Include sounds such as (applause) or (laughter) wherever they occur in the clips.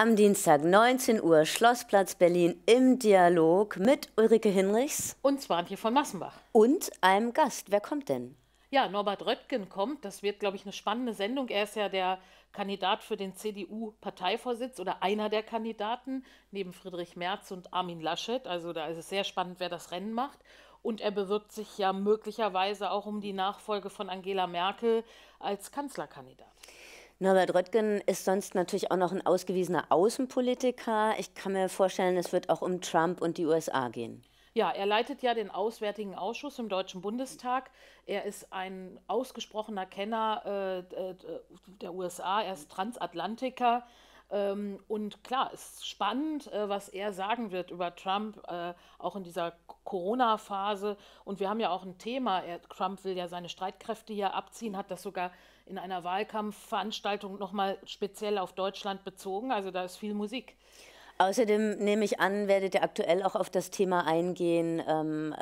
Am Dienstag 19 Uhr Schlossplatz Berlin im Dialog mit Ulrike Hinrichs. Und Swantje von Massenbach. Und einem Gast. Wer kommt denn? Ja, Norbert Röttgen kommt. Das wird, glaube ich, eine spannende Sendung. Er ist ja der Kandidat für den CDU-Parteivorsitz oder einer der Kandidaten, neben Friedrich Merz und Armin Laschet. Also da ist es sehr spannend, wer das Rennen macht. Und er bewirkt sich ja möglicherweise auch um die Nachfolge von Angela Merkel als Kanzlerkandidat. Norbert Röttgen ist sonst natürlich auch noch ein ausgewiesener Außenpolitiker. Ich kann mir vorstellen, es wird auch um Trump und die USA gehen. Ja, er leitet ja den Auswärtigen Ausschuss im Deutschen Bundestag. Er ist ein ausgesprochener Kenner äh, äh der USA. Er ist Transatlantiker. Ähm, und klar, es ist spannend, äh, was er sagen wird über Trump, äh, auch in dieser Corona-Phase. Und wir haben ja auch ein Thema. Er, Trump will ja seine Streitkräfte hier abziehen, hat das sogar in einer Wahlkampfveranstaltung nochmal speziell auf Deutschland bezogen. Also da ist viel Musik. Außerdem nehme ich an, werdet ihr aktuell auch auf das Thema eingehen, ähm,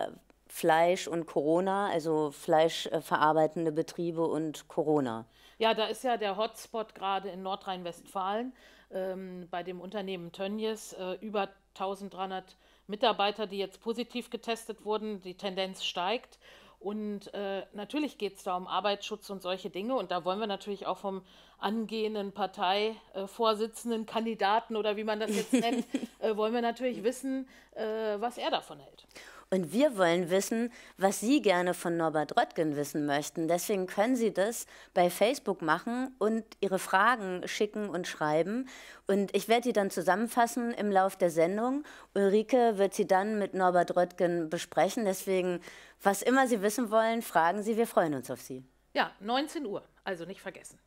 Fleisch und Corona, also fleischverarbeitende äh, Betriebe und Corona. Ja, da ist ja der Hotspot gerade in Nordrhein-Westfalen ähm, bei dem Unternehmen Tönnies. Äh, über 1300 Mitarbeiter, die jetzt positiv getestet wurden. Die Tendenz steigt. Und äh, natürlich geht es da um Arbeitsschutz und solche Dinge. Und da wollen wir natürlich auch vom angehenden Parteivorsitzenden, äh, Kandidaten oder wie man das jetzt (laughs) nennt, äh, wollen wir natürlich wissen, äh, was er davon hält. Und wir wollen wissen, was Sie gerne von Norbert Röttgen wissen möchten. Deswegen können Sie das bei Facebook machen und Ihre Fragen schicken und schreiben. Und ich werde die dann zusammenfassen im Lauf der Sendung. Ulrike wird sie dann mit Norbert Röttgen besprechen. Deswegen was immer Sie wissen wollen, fragen Sie. Wir freuen uns auf Sie. Ja, 19 Uhr, also nicht vergessen.